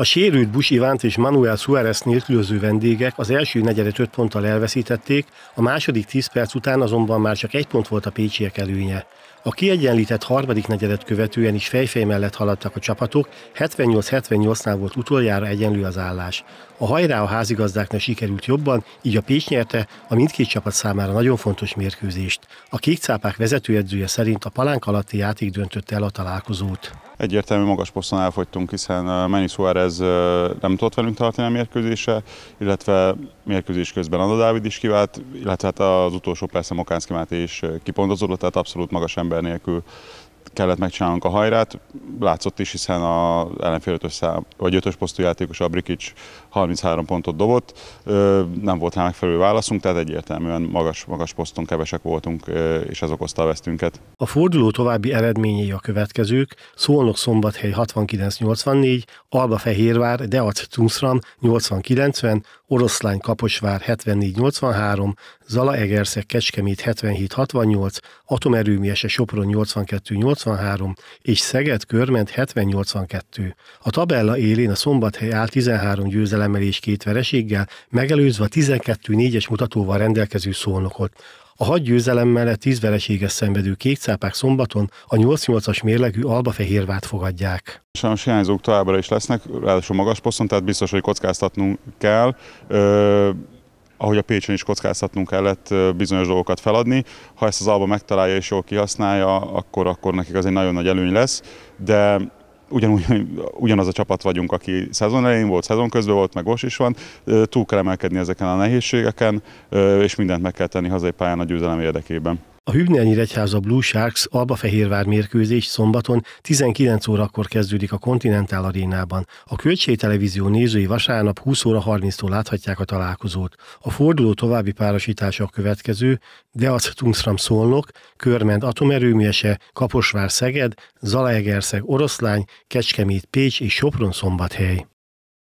A sérült Bush Ivánt és Manuel Suárez nélkülöző vendégek az első negyedet 5 ponttal elveszítették, a második 10 perc után azonban már csak egy pont volt a pécsiek előnye. A kiegyenlített harmadik negyedet követően is fejfej mellett haladtak a csapatok, 78-78-nál volt utoljára egyenlő az állás. A hajrá a házigazdáknak sikerült jobban, így a Pécs nyerte a mindkét csapat számára nagyon fontos mérkőzést. A kékcápák vezetőedzője szerint a palánk alatti játék döntötte el a találkozót. Egyértelmű magas poszton elfogytunk, hiszen uh, Manny Suárez uh, nem tudott velünk tartani a mérkőzése, illetve mérkőzés közben Anna Dávid is kivált, illetve hát az utolsó persze Mokánszki Máté is uh, kipontozódott, tehát abszolút magas ember nélkül kellett megcsinálnunk a hajrát látszott is, hiszen a ellenfél ötös szám, vagy ötös posztú játékos Abrikics 33 pontot dobott, nem volt rá megfelelő válaszunk, tehát egyértelműen magas, magas poszton kevesek voltunk, és ez okozta a vesztünket. A forduló további eredményei a következők, Szolnok Szombathely 69-84, Alba Fehérvár, Deac Tungsram 80-90, Oroszlány Kaposvár 74-83, Zala Egerszeg Kecskemét 77-68, Atomerőmiese Sopron 82-83 és Szeged körment 70-82. A tabella élén a Szombathely áll 13 győzelemmel és két vereséggel, megelőzve a 12-4-es mutatóval rendelkező szónokot. A hat győzelem mellett 10 vereséges szenvedő kékcápák szombaton a 8-8-as mérlegű Albafehérvát fogadják. Sajnos hiányzók továbbra is lesznek, ráadásul magas poszton, tehát biztos, hogy kockáztatnunk kell. Ö- ahogy a Pécsen is kockáztatnunk kellett bizonyos dolgokat feladni. Ha ezt az alba megtalálja és jól kihasználja, akkor, akkor nekik az egy nagyon nagy előny lesz, de ugyanúgy, ugyanaz a csapat vagyunk, aki szezon elején volt, szezon közben volt, meg most is van, túl kell emelkedni ezeken a nehézségeken, és mindent meg kell tenni hazai pályán a győzelem érdekében. A Hübnelnyi Regyháza Blue Sharks Albafehérvár mérkőzés szombaton 19 órakor kezdődik a Continental Arénában. A Költség Televízió nézői vasárnap 20 óra 30-tól láthatják a találkozót. A forduló további párosítása a következő, Deac Tungsram Szolnok, Körment Atomerőműese, Kaposvár Szeged, Zalaegerszeg Oroszlány, Kecskemét Pécs és Sopron Szombathely.